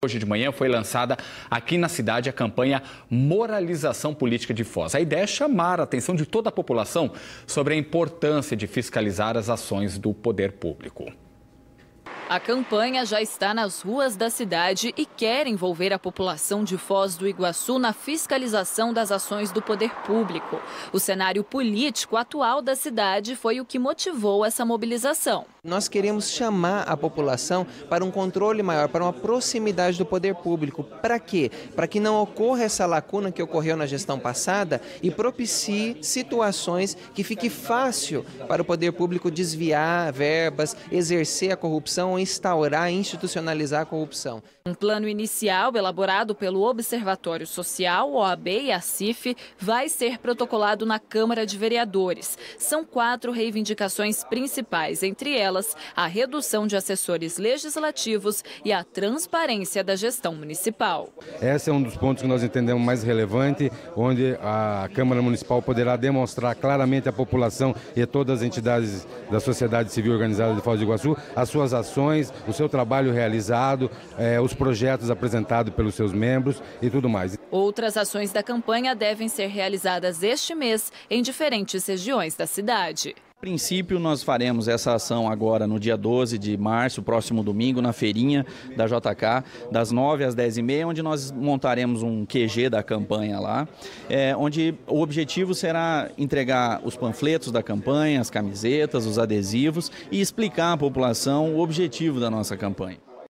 Hoje de manhã foi lançada aqui na cidade a campanha Moralização Política de Foz. A ideia é chamar a atenção de toda a população sobre a importância de fiscalizar as ações do poder público. A campanha já está nas ruas da cidade e quer envolver a população de Foz do Iguaçu na fiscalização das ações do poder público. O cenário político atual da cidade foi o que motivou essa mobilização. Nós queremos chamar a população para um controle maior, para uma proximidade do poder público. Para quê? Para que não ocorra essa lacuna que ocorreu na gestão passada e propicie situações que fique fácil para o poder público desviar verbas, exercer a corrupção instaurar e institucionalizar a corrupção. Um plano inicial elaborado pelo Observatório Social, OAB e a CIF vai ser protocolado na Câmara de Vereadores. São quatro reivindicações principais, entre elas a redução de assessores legislativos e a transparência da gestão municipal. Esse é um dos pontos que nós entendemos mais relevante, onde a Câmara Municipal poderá demonstrar claramente à população e a todas as entidades da sociedade civil organizada de Foz do Iguaçu as suas ações ações, o seu trabalho realizado, eh, os projetos apresentados pelos seus membros e tudo mais. Outras ações da campanha devem ser realizadas este mês em diferentes regiões da cidade. A princípio, nós faremos essa ação agora no dia 12 de março, próximo domingo, na feirinha da JK, das 9 às 10 e meia, onde nós montaremos um QG da campanha lá, é, onde o objetivo será entregar os panfletos da campanha, as camisetas, os adesivos e explicar à população o objetivo da nossa campanha.